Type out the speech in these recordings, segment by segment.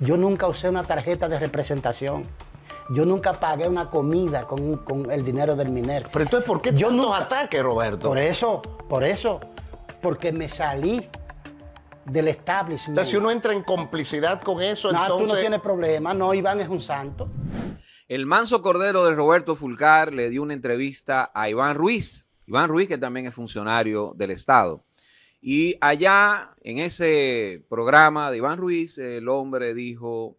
Yo nunca usé una tarjeta de representación. Yo nunca pagué una comida con, el dinero del minero. Pero entonces, ¿por qué yo tantos ataque, ataques, Roberto? Por eso, por eso. Porque me salí del establishment. O si uno entra en complicidad con eso, no, tú no tienes problema. No, Iván es un santo. El manso cordero de Roberto Fulcar le dio una entrevista a Iván Ruiz. Iván Ruiz, que también es funcionario del Estado. Y allá, en ese programa de Iván Ruiz, el hombre dijo,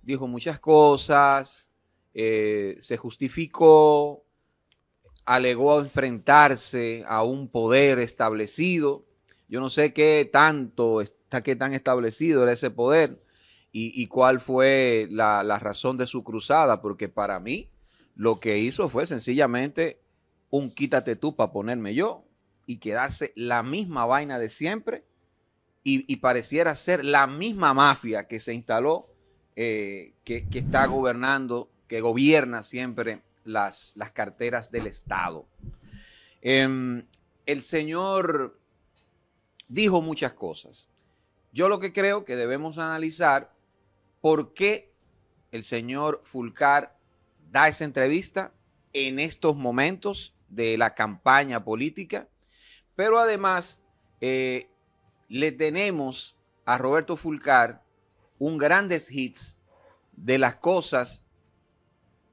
dijo muchas cosas, eh, se justificó, alegó enfrentarse a un poder establecido. Yo no sé qué tanto está, qué tan establecido era ese poder y, cuál fue la razón de su cruzada, porque para mí lo que hizo fue sencillamente un quítate tú para ponerme yo y quedarse la misma vaina de siempre y, pareciera ser la misma mafia que se instaló, eh, que, está gobernando, que gobierna siempre las, carteras del Estado. Em, el señor dijo muchas cosas. Yo lo que creo que debemos analizar por qué el señor Fulcar da esa entrevista en estos momentos de la campaña política pero además eh, le tenemos a Roberto Fulcar un grandes hits de las cosas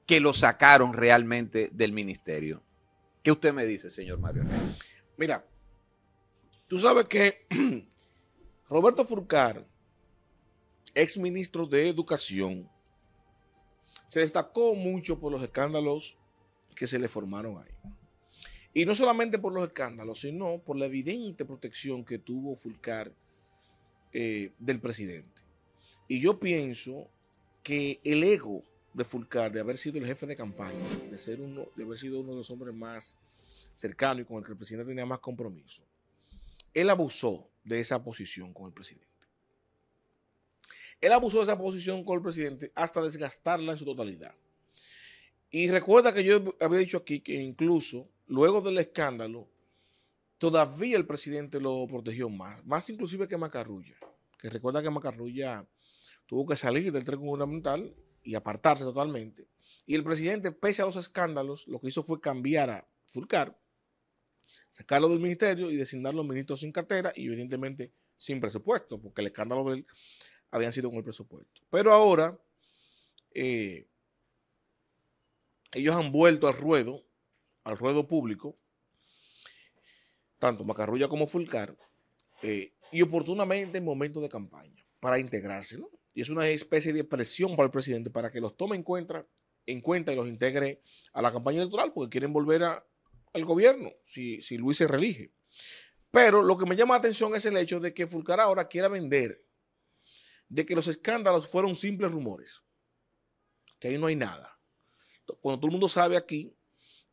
que lo sacaron realmente del ministerio. ¿Qué usted me dice, señor Mario? Mira, tú sabes que Roberto Fulcar, ex ministro de Educación, se destacó mucho por los escándalos que se le formaron ahí. Y no solamente por los escándalos, sino por la evidente protección que tuvo Fulcar eh, del presidente. Y yo pienso que el ego de Fulcar, de haber sido el jefe de campaña, de, ser uno, de haber sido uno de los hombres más cercanos y con el que el presidente tenía más compromiso, él abusó de esa posición con el presidente. Él abusó de esa posición con el presidente hasta desgastarla en su totalidad. Y recuerda que yo había dicho aquí que incluso luego del escándalo, todavía el presidente lo protegió más, más inclusive que Macarrulla, que recuerda que Macarrulla tuvo que salir del tren gubernamental y apartarse totalmente. Y el presidente, pese a los escándalos, lo que hizo fue cambiar a Fulcar, sacarlo del ministerio y designarlo ministro sin cartera y evidentemente sin presupuesto, porque el escándalo de él habían sido con el presupuesto. Pero ahora eh, ellos han vuelto al ruedo al ruedo público, tanto Macarrulla como Fulcar, eh, y oportunamente en momentos de campaña para integrarse, Y es una especie de presión para el presidente para que los tome en cuenta, en cuenta y los integre a la campaña electoral, porque quieren volver al gobierno si, si Luis se reelige. Pero lo que me llama la atención es el hecho de que Fulcar ahora quiera vender de que los escándalos fueron simples rumores, que ahí no hay nada. Cuando todo el mundo sabe aquí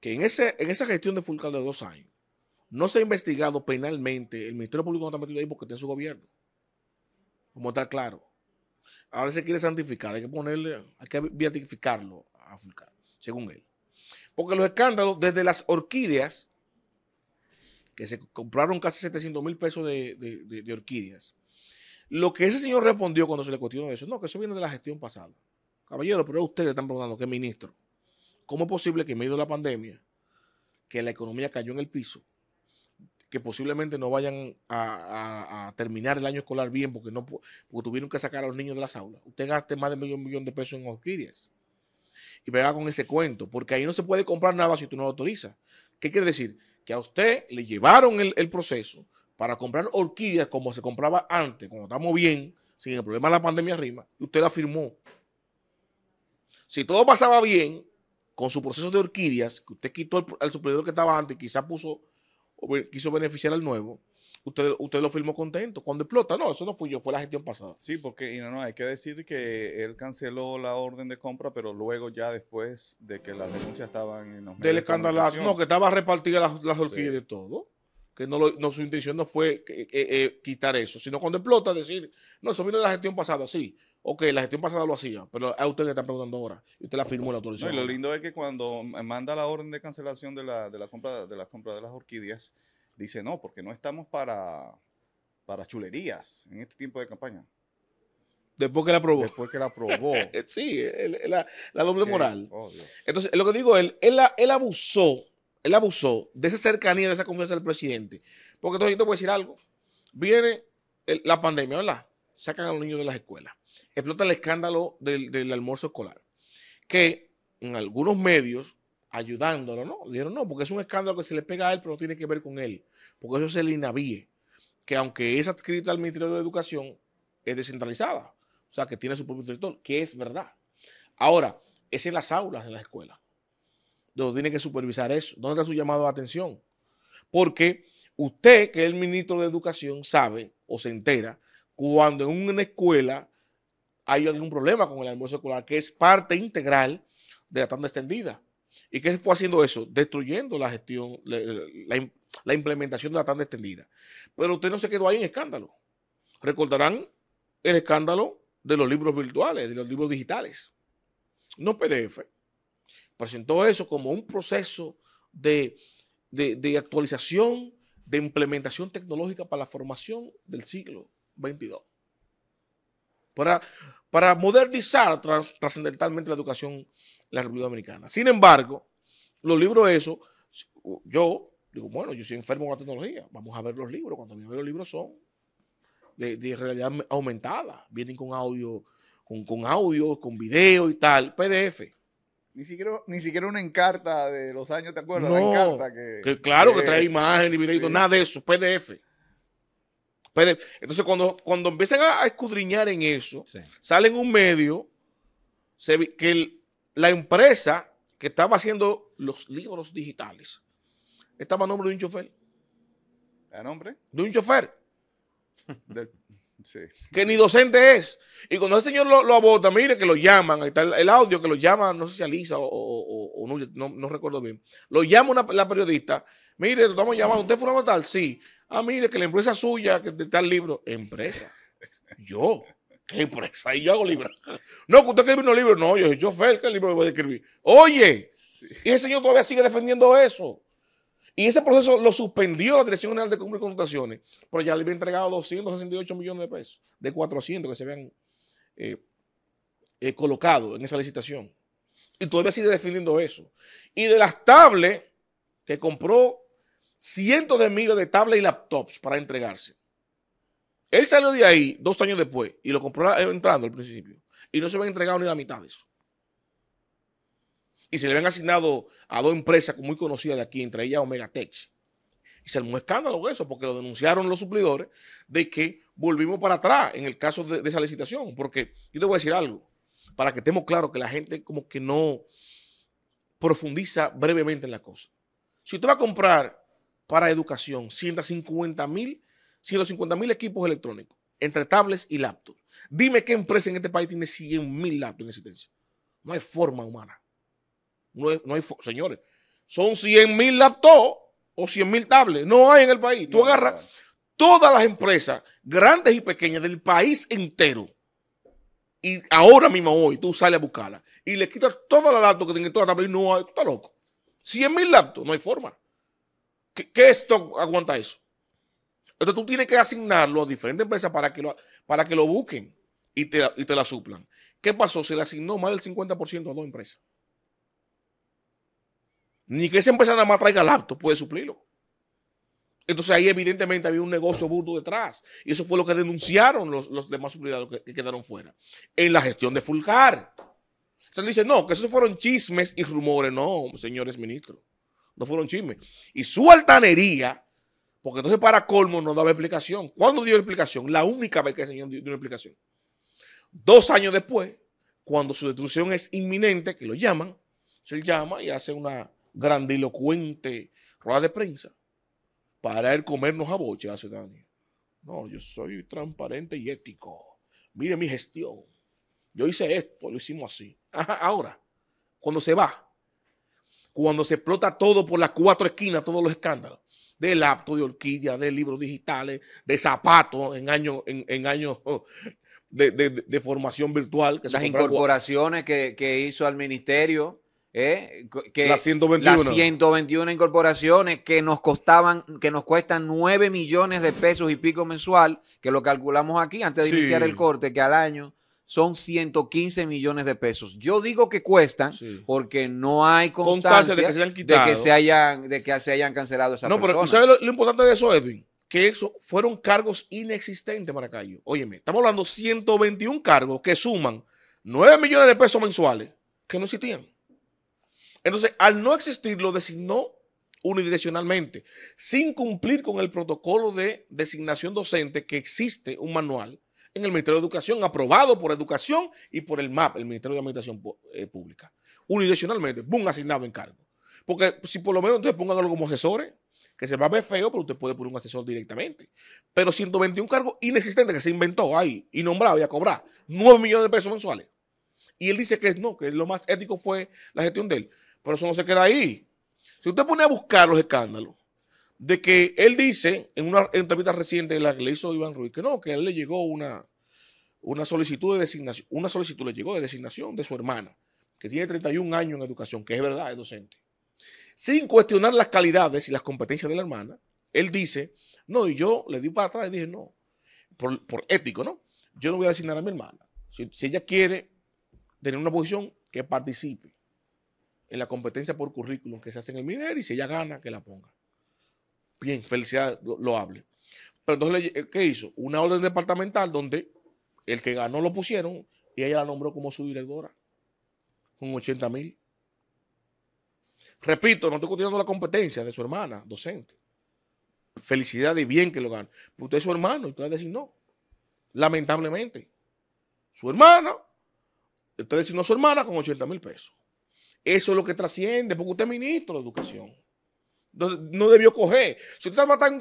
que en, esa gestión de Fulcal de dos años no se ha investigado penalmente, el Ministerio Público no está metido ahí porque tiene su gobierno. Como está claro. Ahora se quiere santificar, hay que ponerle, hay que beatificarlo a Fulcal, según él. Porque los escándalos, desde las orquídeas, que se compraron casi 700 mil pesos de, orquídeas. Lo que ese señor respondió cuando se le cuestionó eso, no, que eso viene de la gestión pasada. Caballero, pero ustedes están preguntando qué ministro. ¿Cómo es posible que en medio de la pandemia, que la economía cayó en el piso, que posiblemente no vayan a, terminar el año escolar bien porque, no, tuvieron que sacar a los niños de las aulas, usted gaste más de medio millón de pesos en orquídeas? Y pega con ese cuento, porque ahí no se puede comprar nada si tú no lo autorizas. ¿Qué quiere decir? Que a usted le llevaron el, proceso para comprar orquídeas como se compraba antes, cuando estamos bien, sin el problema de la pandemia arriba, y usted la firmó. Si todo pasaba bien, con su proceso de orquídeas, que usted quitó al superior que estaba antes, y quizá puso, quiso beneficiar al nuevo, usted, usted lo firmó contento. Cuando explota, no, eso no fui yo, fue la gestión pasada. Sí, porque y no, no, hay que decir que él canceló la orden de compra, pero luego ya después de que las denuncias estaban en los Del escandalazo, no, que estaba repartida las, orquídeas todo que no, su intención no fue eh, eh, eh, quitar eso, sino cuando explota decir, no, eso vino de la gestión pasada, sí, ok, la gestión pasada lo hacía, pero a usted le están preguntando ahora, y usted la firmó la autorización. lo lindo es que cuando manda la orden de cancelación de la, compra de las compras de las orquídeas, dice, no, porque no estamos para, para chulerías en este tiempo de campaña. Después que la aprobó. Después que la aprobó. sí, la, doble moral. Oh, Entonces, lo que digo, él, él, él abusó él abusó de esa cercanía, de esa confianza del presidente. Porque entonces yo te voy a decir algo. Viene la pandemia, ¿verdad? Sacan a los niños de las escuelas. Explota el escándalo del, almuerzo escolar. Que en algunos medios, ayudándolo, ¿no? Dijeron, no, porque es un escándalo que se le pega a él, pero no tiene que ver con él. Porque eso es el INAVIE, Que aunque es adscrita al Ministerio de Educación, es descentralizada. O sea, que tiene su propio director, que es verdad. Ahora, es en las aulas, en las escuelas donde tiene que supervisar eso. ¿Dónde está su llamado de atención? Porque usted, que es el ministro de Educación, sabe o se entera cuando en una escuela hay algún problema con el almuerzo escolar, que es parte integral de la tanda extendida. ¿Y qué fue haciendo eso? Destruyendo la gestión, la implementación de la tanda extendida. Pero usted no se quedó ahí en escándalo. Recordarán el escándalo de los libros virtuales, de los libros digitales. No PDF, presentó eso como un proceso de, actualización, de implementación tecnológica para la formación del siglo XXII. Para, modernizar trascendentalmente la educación en la República Dominicana. Sin embargo, los libros esos, yo digo, bueno, yo soy enfermo con la tecnología, vamos a ver los libros. Cuando vienen los libros son de, realidad aumentada, vienen con audio, con, con audio, con video y tal, PDF. Ni siquiera, ni siquiera una encarta de los años, ¿te acuerdas? No, la encarta que, claro, que, trae imagen y nada de eso, PDF. Entonces, cuando, cuando empiezan a, escudriñar en eso, sale en un medio se, que la empresa que estaba haciendo los libros digitales estaba a nombre de un chofer. ¿A nombre? De un chofer. Del que ni docente es. Y cuando ese señor lo, abota, mire que lo llaman, ahí está el, audio que lo llama, no sé si Alisa o, no, recuerdo bien. Lo llama una, la periodista, mire, lo estamos llamando, ¿usted fue a tal? Sí. Ah, mire, que la empresa suya, que está el libro. ¿Empresa? Yo. ¿Qué empresa? Y yo hago libro. No, que usted escribe un libro No, yo yo Fer, que el libro voy a escribir. Oye, y ese señor todavía sigue defendiendo eso. Y ese proceso lo suspendió la Dirección General de Compras y Contrataciones, pero ya le había entregado 268 millones de pesos, de 400 que se habían eh, eh, colocado en esa licitación. Y todavía sigue defendiendo eso. Y de las tablets, que compró cientos de miles de tablets y laptops para entregarse. Él salió de ahí dos años después y lo compró entrando al principio. Y no se había entregado ni la mitad de eso y se le habían asignado a dos empresas muy conocidas de aquí, entre ellas Omega Tech. Y se armó escándalo eso, porque lo denunciaron los suplidores de que volvimos para atrás en el caso de, esa licitación. Porque yo te voy a decir algo, para que estemos claros que la gente como que no profundiza brevemente en la cosa. Si usted va a comprar para educación 150 mil 150 mil equipos electrónicos, entre tablets y laptops. Dime qué empresa en este país tiene 100 mil laptops en existencia. No hay forma humana. No, hay, señores, son 100 mil laptops o 100 mil tablets. No hay en el país. Tú agarras todas las empresas, grandes y pequeñas, del país entero. Y ahora mismo, hoy, tú sales a buscarlas y le quitas todas las laptops que tienen toda la tablets y no hay. Tú estás loco. 100 mil laptops, no hay forma. ¿Qué, esto aguanta eso? Entonces tú tienes que asignarlo a diferentes empresas para que lo, para que lo busquen y te, y te la suplan. ¿Qué pasó? Se le asignó más del 50% a dos empresas. Ni que esa empresa nada más traiga laptop puede suplirlo. Entonces ahí evidentemente había un negocio burdo detrás. Y eso fue lo que denunciaron los, demás suplidados que, quedaron fuera. En la gestión de Fulcar. Entonces dice no, que esos fueron chismes y rumores. No, señores ministros. No fueron chismes. Y su altanería, porque entonces para colmo no daba explicación. ¿Cuándo dio explicación? La única vez que el señor dio una explicación. Dos años después, cuando su destrucción es inminente, que lo llaman, se llama y hace una, grandilocuente rueda de prensa para él comernos a boche hace daño No, yo soy transparente y ético. Mire mi gestión. Yo hice esto, lo hicimos así. ahora, cuando se va, cuando se explota todo por las cuatro esquinas, todos los escándalos, del laptop, de orquídea, de libros digitales, de zapatos en años en, de, formación virtual. Que las incorporaciones que, que hizo al ministerio ¿Eh? que las 121. incorporaciones que nos costaban, que nos cuestan 9 millones de pesos y pico mensual, que lo calculamos aquí antes de iniciar el corte, que al año son 115 millones de pesos. Yo digo que cuestan porque no hay constancia, de, que se hayan de que se hayan cancelado esas No, pero ¿sabes lo, importante de eso, Edwin? Que eso fueron cargos inexistentes, Maracayo. Óyeme, estamos hablando 121 cargos que suman 9 millones de pesos mensuales que no existían. Entonces, al no existir, lo designó unidireccionalmente, sin cumplir con el protocolo de designación docente que existe un manual en el Ministerio de Educación, aprobado por Educación y por el MAP, el Ministerio de Administración eh, Pública. Unidireccionalmente, boom, asignado en cargo. Porque si por lo menos ustedes pongan algo como asesores, que se va a ver feo, pero usted puede poner un asesor directamente. Pero 121 cargos inexistentes que se inventó ahí, y nombrado y a cobrar 9 millones de pesos mensuales. Y él dice que no, que lo más ético fue la gestión de él. Pero eso no se queda ahí. Si usted pone a buscar los escándalos, de que él dice en una entrevista reciente la que le hizo Iván Ruiz, que no, que él le llegó una, una solicitud de designación, una solicitud le llegó de designación de su hermana, que tiene 31 años en educación, que es verdad, es docente. Sin cuestionar las calidades y las competencias de la hermana, él dice, no, y yo le di para atrás y dije, no, por, ético, ¿no? Yo no voy a designar a mi hermana. si ella quiere tener una posición, que participe en la competencia por currículum que se hace en el MINER y si ella gana, que la ponga. Bien, felicidad, lo, hable. Pero entonces, eh, ¿qué hizo? Una orden departamental donde el que ganó lo pusieron y ella la nombró como su directora con 80 mil. Repito, no estoy continuando la competencia de su hermana, docente. Felicidad y bien que lo gane. Pero usted es su hermano y usted decir no. Lamentablemente. Su hermana, usted designó a su hermana con 80 mil pesos. Eso es lo que trasciende, porque usted es ministro de educación. No, debió coger. Si usted estaba tan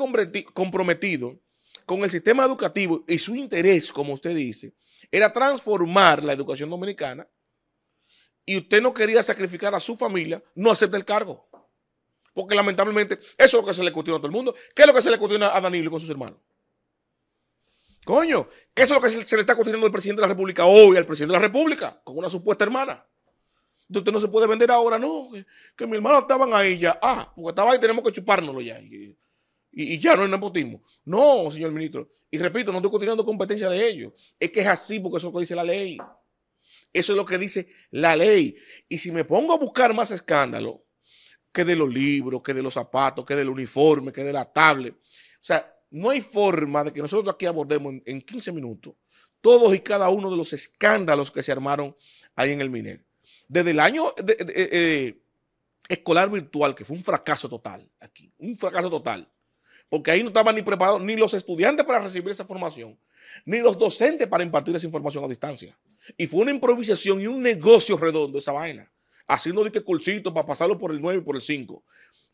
comprometido con el sistema educativo y su interés, como usted dice, era transformar la educación dominicana y usted no quería sacrificar a su familia, no acepta el cargo. Porque lamentablemente eso es lo que se le cuestiona a todo el mundo. ¿Qué es lo que se le cuestiona a Danilo y con sus hermanos? Coño, ¿qué es lo que se le está cuestionando al presidente de la República hoy, al presidente de la República, con una supuesta hermana? Usted no se puede vender ahora, no. Que, mis hermanos estaban ahí ya. Ah, porque estaba ahí, tenemos que chupárnoslo ya. Y, ya, no es nepotismo. No, señor ministro. Y repito, no estoy continuando competencia de ellos. Es que es así porque eso es lo que dice la ley. Eso es lo que dice la ley. Y si me pongo a buscar más escándalo, que de los libros, que de los zapatos, que del uniforme, que de la tablet. O sea, no hay forma de que nosotros aquí abordemos en, en 15 minutos todos y cada uno de los escándalos que se armaron ahí en el Minero. Desde el año eh, escolar virtual, que fue un fracaso total aquí, un fracaso total, porque ahí no estaban ni preparados ni los estudiantes para recibir esa formación, ni los docentes para impartir esa información a distancia. Y fue una improvisación y un negocio redondo esa vaina, haciendo de cursitos para pasarlo por el 9 y por el 5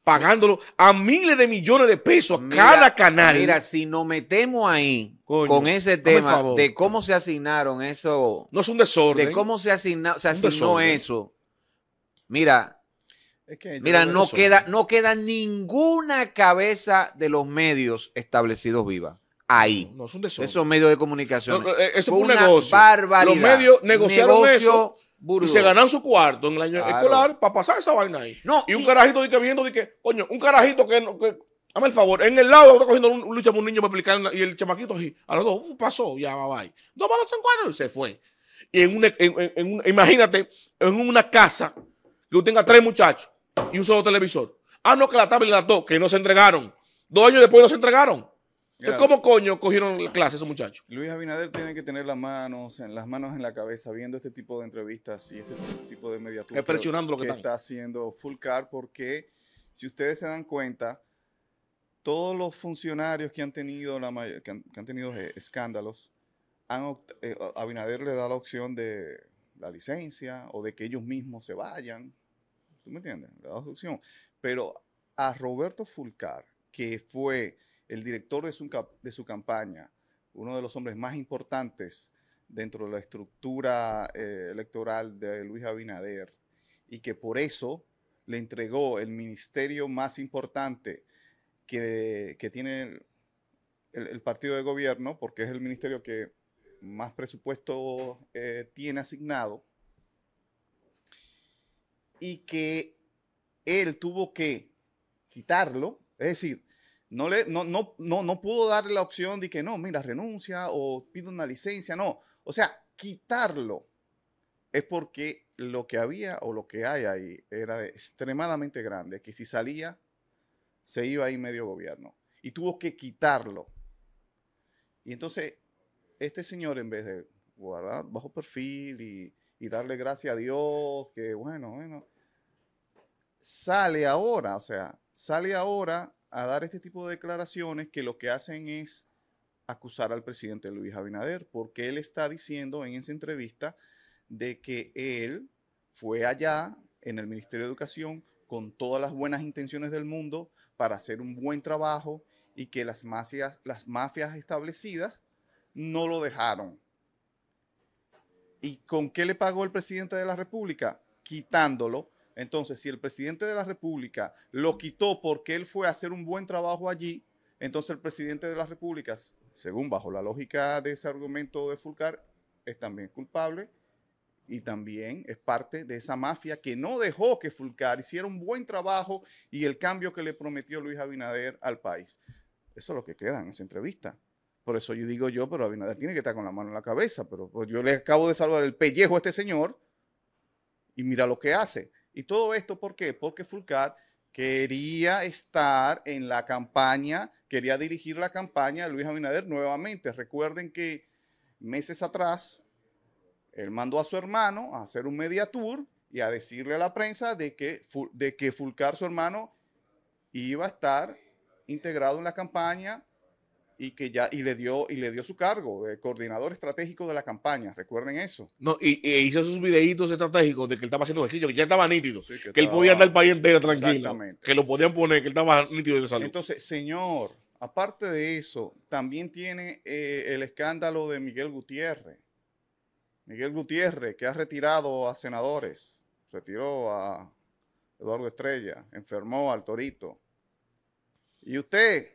pagándolo a miles de millones de pesos cada canal. Mira, si nos metemos ahí con ese tema de cómo se asignaron eso. No es un desorden. De cómo se, asigna, se asignó eso. Mira, mira, no queda, no queda ninguna cabeza de los medios establecidos viva ahí. No, es un desorden. Esos medios de comunicación. Eh, eso fue, un negocio. Los medios negociaron eso y se ganan su cuarto en el año escolar para pasar esa vaina ahí. y un carajito viendo, de coño, un carajito que, que Dame el favor, en el lado está cogiendo un, lucha por un niño, me y el chamaquito así, a los dos, pasó, ya, va bye. Dos manos en cuatro, y se fue. Y en, una, imagínate, en una casa que usted tenga tres muchachos y un solo televisor. Ah, no, que la tabla y las dos, que no se entregaron. Dos años después no se entregaron. ¿cómo coño cogieron la clase esos muchachos? Luis Abinader tiene que tener las manos, en, las manos en la cabeza viendo este tipo de entrevistas y este tipo de mediatura. presionando lo que, está haciendo Fulcar porque si ustedes se dan cuenta, todos los funcionarios que han tenido, la que han, tenido eh, escándalos, eh, Abinader le da la opción de la licencia o de que ellos mismos se vayan. ¿Tú me entiendes? Le da la opción. Pero a Roberto Fulcar, que fue el director de su, campaña, uno de los hombres más importantes dentro de la estructura eh, electoral de Luis Abinader, y que por eso le entregó el ministerio más importante que, tiene el, partido de gobierno, porque es el ministerio que más presupuesto eh, tiene asignado, y que él tuvo que quitarlo, es decir, no, le, no, no, no, no pudo darle la opción de que no, mira, renuncia o pido una licencia, no. O sea, quitarlo es porque lo que había o lo que hay ahí era extremadamente grande, que si salía, se iba ahí medio gobierno. Y tuvo que quitarlo. Y entonces, este señor, en vez de guardar bajo perfil y, y darle gracias a Dios, que bueno, bueno, sale ahora, o sea, sale ahora a dar este tipo de declaraciones que lo que hacen es acusar al presidente Luis Abinader, porque él está diciendo en esa entrevista de que él fue allá en el Ministerio de Educación con todas las buenas intenciones del mundo para hacer un buen trabajo y que las mafias, las mafias establecidas no lo dejaron. ¿Y con qué le pagó el presidente de la República? Quitándolo entonces, si el presidente de la República lo quitó porque él fue a hacer un buen trabajo allí, entonces el presidente de la República, según bajo la lógica de ese argumento de Fulcar, es también culpable y también es parte de esa mafia que no dejó que Fulcar hiciera un buen trabajo y el cambio que le prometió Luis Abinader al país. Eso es lo que queda en esa entrevista. Por eso yo digo yo, pero Abinader tiene que estar con la mano en la cabeza, pero pues yo le acabo de salvar el pellejo a este señor y mira lo que hace. Y todo esto, ¿por qué? Porque Fulcar quería estar en la campaña, quería dirigir la campaña de Luis Abinader nuevamente. Recuerden que meses atrás, él mandó a su hermano a hacer un media tour y a decirle a la prensa de que, de que Fulcar, su hermano, iba a estar integrado en la campaña y que ya y le dio y le dio su cargo de coordinador estratégico de la campaña recuerden eso no y, hizo sus videitos estratégicos de que él estaba haciendo ejercicio que ya estaba nítido que, él podía andar el país entero tranquilo que lo podían poner que él estaba nítido de salud entonces señor aparte de eso también tiene eh, el escándalo de Miguel Gutiérrez Miguel Gutiérrez que ha retirado a senadores retiró a Eduardo Estrella enfermó al Torito y usted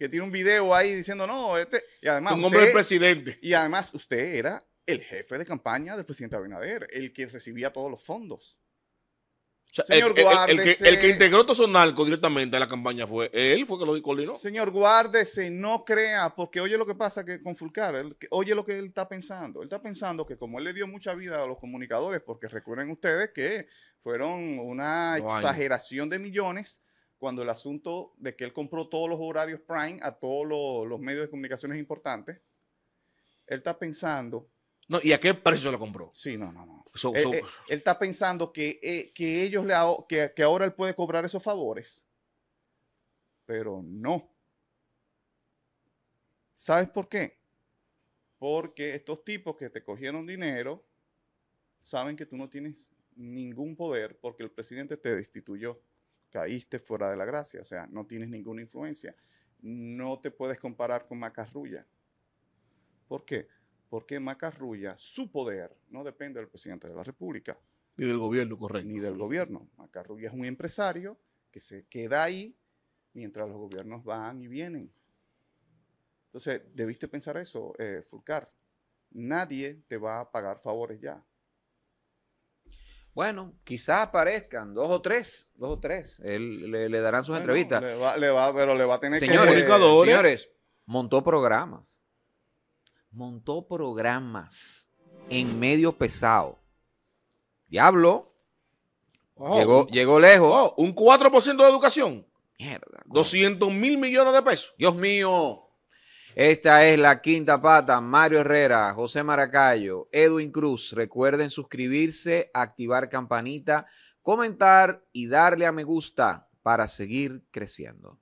que tiene un video ahí diciendo, no, este... Y además, un hombre del presidente. Y además usted era el jefe de campaña del presidente Abinader, el que recibía todos los fondos. Señor, el, que, integró todos directamente a la campaña fue él, fue que lo coordinó. Señor, guárdese, no crea, porque oye lo que pasa que con Fulcar, oye lo que él está pensando. Él está pensando que como él le dio mucha vida a los comunicadores, porque recuerden ustedes que fueron una exageración de millones, cuando el asunto de que él compró todos los horarios prime a todos los, medios de comunicaciones importantes, él está pensando... No, ¿y a qué precio lo compró? Sí, no, no, no. Eh, eh, él, está pensando que, eh, que ellos le, que ahora él puede cobrar esos favores, pero no. ¿Sabes por qué? Porque estos tipos que te cogieron dinero saben que tú no tienes ningún poder porque el presidente te destituyó caíste fuera de la gracia, o sea, no tienes ninguna influencia. No te puedes comparar con Macarrulla. ¿Por qué? Porque Macarrulla, su poder no depende del presidente de la República. Ni del gobierno, correcto. Ni del gobierno. Macarrulla es un empresario que se queda ahí mientras los gobiernos van y vienen. Entonces, debiste pensar eso, eh, Fulcar. Nadie te va a pagar favores ya. Bueno, quizás aparezcan dos o tres, dos o tres. Él, le, darán sus entrevistas. pero le va a tener señores, Señores, montó programas. Montó programas en medio pesado. Diablo. llegó, llegó lejos. un 4% de educación. 200 mil millones de pesos. Dios mío. Esta es la quinta pata. Mario Herrera, José Maracayo, Edwin Cruz. Recuerden suscribirse, activar campanita, comentar y darle a me gusta para seguir creciendo.